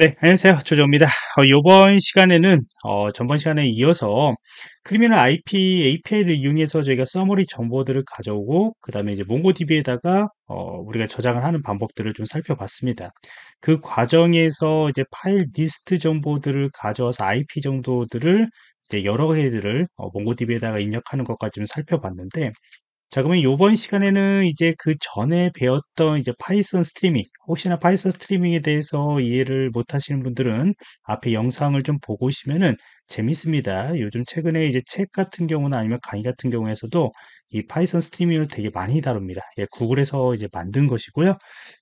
네, 안녕하세요. 조조입니다. 어, 이번 시간에는 어, 전번 시간에 이어서 크리미널 IP API를 이용해서 저희가 서머리 정보들을 가져오고 그 다음에 이제 몽고DB에다가 어, 우리가 저장을 하는 방법들을 좀 살펴봤습니다. 그 과정에서 이제 파일 리스트 정보들을 가져와서 IP 정도들을 이제 여러 개들을 어, 몽고DB에다가 입력하는 것까지 좀 살펴봤는데 자, 그러면 이번 시간에는 이제 그 전에 배웠던 이제 파이썬 스트리밍, 혹시나 파이썬 스트리밍에 대해서 이해를 못 하시는 분들은 앞에 영상을 좀 보고 오시면은 재밌습니다. 요즘 최근에 이제 책 같은 경우나 아니면 강의 같은 경우에서도 이 파이썬 스트리밍을 되게 많이 다룹니다. 예, 구글에서 이제 만든 것이고요.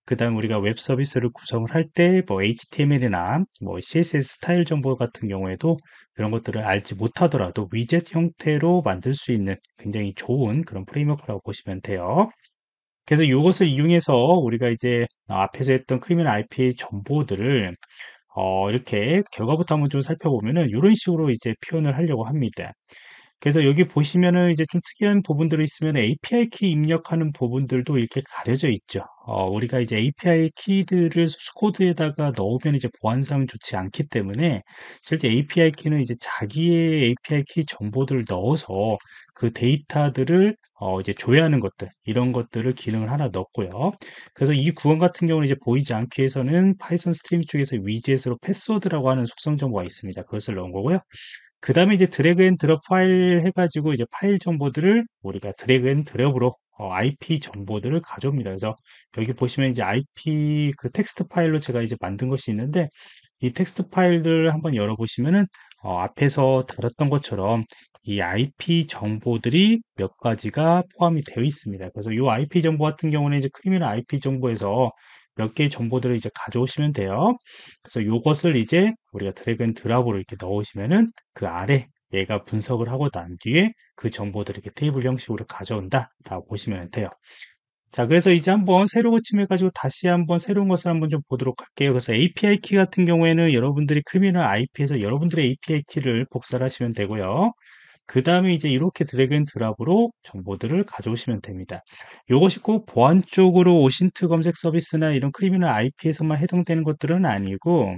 그 다음 우리가 웹 서비스를 구성을 할 때 뭐 HTML이나 뭐, 뭐 CSS 스타일 정보 같은 경우에도 그런 것들을 알지 못하더라도 위젯 형태로 만들 수 있는 굉장히 좋은 그런 프레임워크라고 보시면 돼요. 그래서 이것을 이용해서 우리가 이제 앞에서 했던 크리미널 i p 정보들을 어, 이렇게 결과부터 한번 좀 살펴보면은 이런 식으로 이제 표현을 하려고 합니다. 그래서 여기 보시면은 이제 좀 특이한 부분들이 있으면 API 키 입력하는 부분들도 이렇게 가려져 있죠. 어, 우리가 이제 API 키들을 소스 코드에다가 넣으면 이제 보안상 좋지 않기 때문에 실제 API 키는 이제 자기의 API 키 정보들을 넣어서 그 데이터들을 어, 이제 조회하는 것들 이런 것들을 기능을 하나 넣었고요. 그래서 이 구원 같은 경우는 이제 보이지 않기 위해서는 파이썬 스트림 쪽에서 위젯으로 패스워드라고 하는 속성 정보가 있습니다. 그것을 넣은 거고요. 그다음에 이제 드래그 앤 드롭 파일 해가지고 이제 파일 정보들을 우리가 드래그 앤 드롭으로 어, IP 정보들을 가져옵니다. 그래서 여기 보시면 이제 IP 그 텍스트 파일로 제가 이제 만든 것이 있는데 이 텍스트 파일을 한번 열어보시면은 어, 앞에서 다뤘던 것처럼 이 IP 정보들이 몇 가지가 포함이 되어 있습니다. 그래서 이 IP 정보 같은 경우는 이제 크리미널 IP 정보에서 몇 개의 정보들을 이제 가져오시면 돼요. 그래서 이것을 이제 우리가 드래그 앤 드랍으로 이렇게 넣으시면은 그 아래 얘가 분석을 하고 난 뒤에 그 정보들을 이렇게 테이블 형식으로 가져온다 라고 보시면 돼요. 자, 그래서 이제 한번 새로 고침해가지고 다시 한번 새로운 것을 한번 좀 보도록 할게요. 그래서 API 키 같은 경우에는 여러분들이 크리미널 IP에서 여러분들의 API 키를 복사를 하시면 되고요. 그 다음에 이제 이렇게 드래그 앤 드랍으로 정보들을 가져오시면 됩니다. 이것이 꼭 보안 쪽으로 오신트 검색 서비스나 이런 크리미널 IP에서만 해당되는 것들은 아니고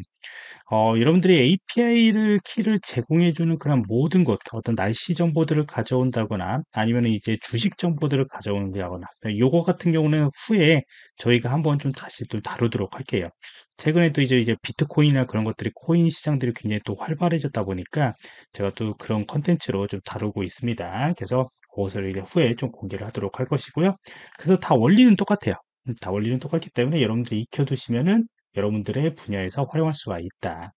어, 여러분들이 API를 키를 제공해주는 그런 모든 것, 어떤 날씨 정보들을 가져온다거나 아니면 이제 주식 정보들을 가져온다거나 이거 같은 경우는 후에 저희가 한번 좀 다시 또 다루도록 할게요. 최근에 도 이제 이제 비트코인이나 그런 것들이 코인 시장들이 굉장히 또 활발해졌다 보니까 제가 또 그런 컨텐츠로 좀 다루고 있습니다. 그래서 그것을 이제 후에 좀 공개를 하도록 할 것이고요. 그래서 다 원리는 똑같아요. 다 원리는 똑같기 때문에 여러분들이 익혀두시면은 여러분들의 분야에서 활용할 수가 있다.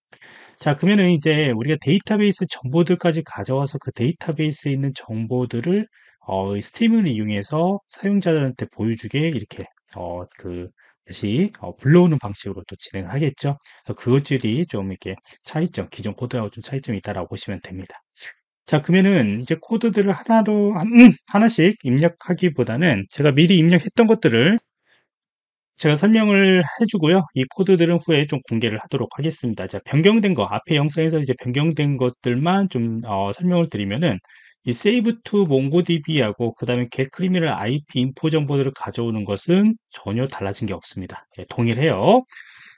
자, 그러면은 이제 우리가 데이터베이스 정보들까지 가져와서 그 데이터베이스에 있는 정보들을 어, 스팀을 이용해서 사용자들한테 보여주게 이렇게 어, 그 다시 어, 불러오는 방식으로 또 진행하겠죠. 그래서 그것들이 좀 이렇게 차이점, 기존 코드하고 좀 차이점이 있다라고 보시면 됩니다. 자 그러면은 이제 코드들을 하나로 음, 하나씩 입력하기보다는 제가 미리 입력했던 것들을 제가 설명을 해주고요. 이 코드들은 후에 좀 공개를 하도록 하겠습니다. 자, 변경된 거, 앞에 영상에서 이제 변경된 것들만 좀, 어, 설명을 드리면은, 이 save to d b 하고그 다음에 g e t c r i p 인포 정보들을 가져오는 것은 전혀 달라진 게 없습니다. 예, 동일해요.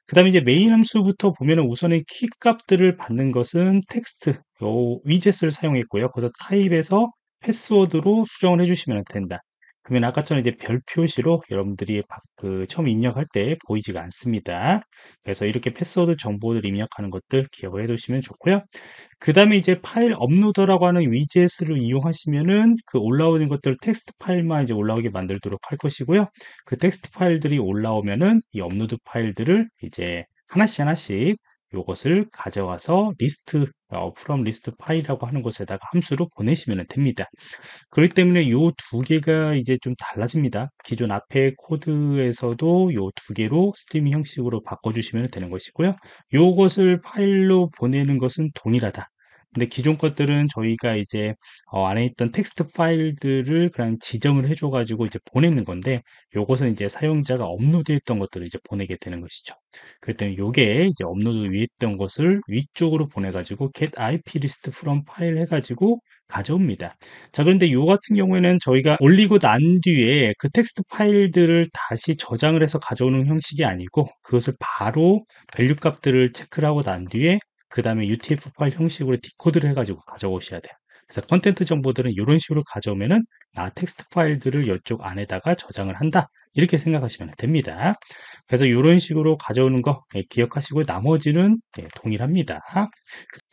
그 다음에 이제 메인 함수부터 보면 우선은 키 값들을 받는 것은 텍스트, 요 위젯을 사용했고요. 거기서 타입에서 패스워드로 수정을 해주시면 된다. 그러면 아까처럼 이제 별 표시로 여러분들이 그 처음 입력할 때 보이지가 않습니다. 그래서 이렇게 패스워드 정보를 입력하는 것들 기억을 해 두시면 좋고요. 그 다음에 이제 파일 업로더라고 하는 위젯을 이용하시면은 그 올라오는 것들 텍스트 파일만 이제 올라오게 만들도록 할 것이고요. 그 텍스트 파일들이 올라오면은 이 업로드 파일들을 이제 하나씩 하나씩 요것을 가져와서 리스트 어, from 리스트 파일이라고 하는 곳에다가 함수로 보내시면 됩니다. 그렇기 때문에 요 두 개가 이제 좀 달라집니다. 기존 앞에 코드에서도 요 두 개로 스팀 형식으로 바꿔주시면 되는 것이고요. 요것을 파일로 보내는 것은 동일하다. 근데 기존 것들은 저희가 이제 어, 안에 있던 텍스트 파일들을 그냥 지정을 해줘가지고 이제 보내는 건데 요것은 이제 사용자가 업로드했던 것들을 이제 보내게 되는 것이죠. 그랬더니문 요게 이제 업로드 위에 있던 것을 위쪽으로 보내가지고 get IP list from 파일 해가지고 가져옵니다. 자, 그런데 요 같은 경우에는 저희가 올리고 난 뒤에 그 텍스트 파일들을 다시 저장을 해서 가져오는 형식이 아니고 그것을 바로 밸류 값들을 체크를 하고 난 뒤에 그 다음에 UTF 파일 형식으로 디코드를 해가지고 가져오셔야 돼요. 그래서 컨텐트 정보들은 이런 식으로 가져오면은 나 텍스트 파일들을 이쪽 안에다가 저장을 한다. 이렇게 생각하시면 됩니다. 그래서 이런 식으로 가져오는 거 예, 기억하시고 나머지는 예, 동일합니다.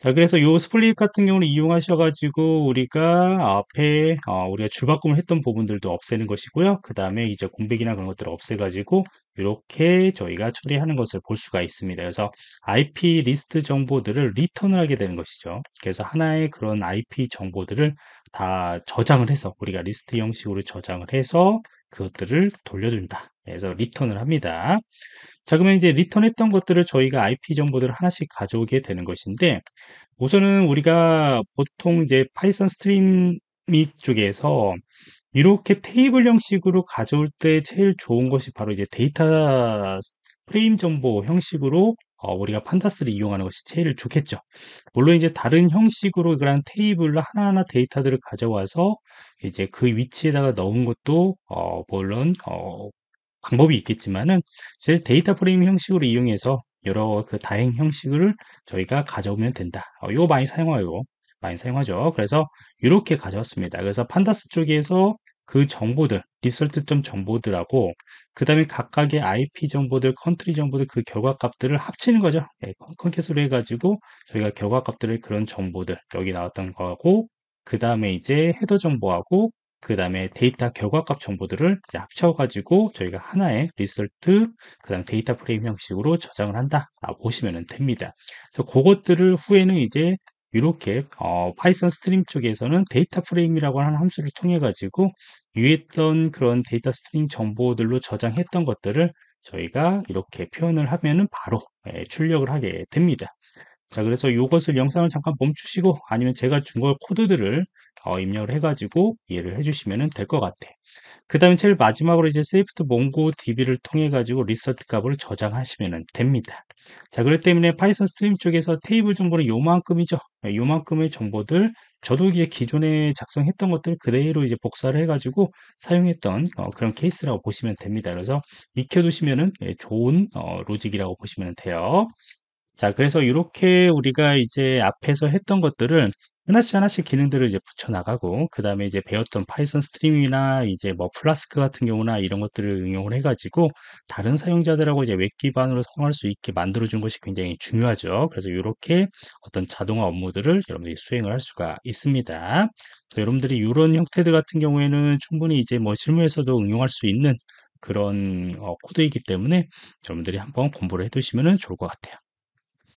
자, 그래서 이 스플릿 같은 경우는 이용하셔가지고 우리가 앞에 어, 우리가 주바꿈을 했던 부분들도 없애는 것이고요. 그 다음에 이제 공백이나 그런 것들을 없애가지고 이렇게 저희가 처리하는 것을 볼 수가 있습니다. 그래서 IP 리스트 정보들을 리턴을 하게 되는 것이죠. 그래서 하나의 그런 IP 정보들을 다 저장을 해서 우리가 리스트 형식으로 저장을 해서 그것들을 돌려줍니다. 그래서 리턴을 합니다. 자 그러면 이제 리턴했던 것들을 저희가 IP 정보들을 하나씩 가져오게 되는 것인데 우선은 우리가 보통 이제 파이썬 스트림 미 쪽에서 이렇게 테이블 형식으로 가져올 때 제일 좋은 것이 바로 이제 데이터 프레임 정보 형식으로 어, 우리가 판다스를 이용하는 것이 제일 좋겠죠. 물론 이제 다른 형식으로 그런 테이블로 하나하나 데이터들을 가져와서 이제 그 위치에다가 넣은 것도 어, 물론 어, 방법이 있겠지만은 사실 데이터 프레임 형식으로 이용해서 여러 그 다행 형식을 저희가 가져오면 된다. 어, 이거 많이 사용하고 많이 사용하죠. 그래서 이렇게 가져왔습니다. 그래서 판다스 쪽에서 그 정보들, 리설트점 정보들하고 그 다음에 각각의 IP 정보들, 컨트리 정보들 그 결과 값들을 합치는 거죠. 네, 예, 컨캐스로 해가지고 저희가 결과 값들을 그런 정보들 여기 나왔던 거하고 그 다음에 이제 헤더 정보하고 그 다음에 데이터 결과값 정보들을 합쳐가지고 저희가 하나의 리설트, 그 다음 데이터 프레임 형식으로 저장을 한다고 아, 보시면 됩니다. 그래서 그것들을 후에는 이제 이렇게 어, 파이썬 스트림 쪽에서는 데이터 프레임이라고 하는 함수를 통해 가지고 유했던 그런 데이터 스트링 정보들로 저장했던 것들을 저희가 이렇게 표현을 하면은 바로 예, 출력을 하게 됩니다. 자 그래서 이것을 영상을 잠깐 멈추시고 아니면 제가 준 걸 코드들을 어, 입력을 해가지고 이해를 해주시면 될 것 같아. 그 다음에 제일 마지막으로 이제 세이프트 몽고DB를 통해 가지고 리서트 값을 저장하시면 됩니다. 자 그렇기 때문에 파이썬 스트림 쪽에서 테이블 정보는 요만큼이죠. 네, 요만큼의 정보들 저도 이제 기존에 작성했던 것들 그대로 이제 복사를 해가지고 사용했던 어, 그런 케이스라고 보시면 됩니다. 그래서 익혀두시면 네, 좋은 어, 로직이라고 보시면 돼요. 자, 그래서 이렇게 우리가 이제 앞에서 했던 것들은 하나씩 하나씩 기능들을 이제 붙여 나가고 그 다음에 이제 배웠던 파이썬 스트림이나 이제 뭐 플라스크 같은 경우나 이런 것들을 응용을 해가지고 다른 사용자들하고 이제 웹 기반으로 성할 수 있게 만들어준 것이 굉장히 중요하죠. 그래서 이렇게 어떤 자동화 업무들을 여러분들이 수행을 할 수가 있습니다. 여러분들이 이런 형태들 같은 경우에는 충분히 이제 뭐 실무에서도 응용할 수 있는 그런 어, 코드이기 때문에 여러분들이 한번 공부를 해두시면 좋을 것 같아요.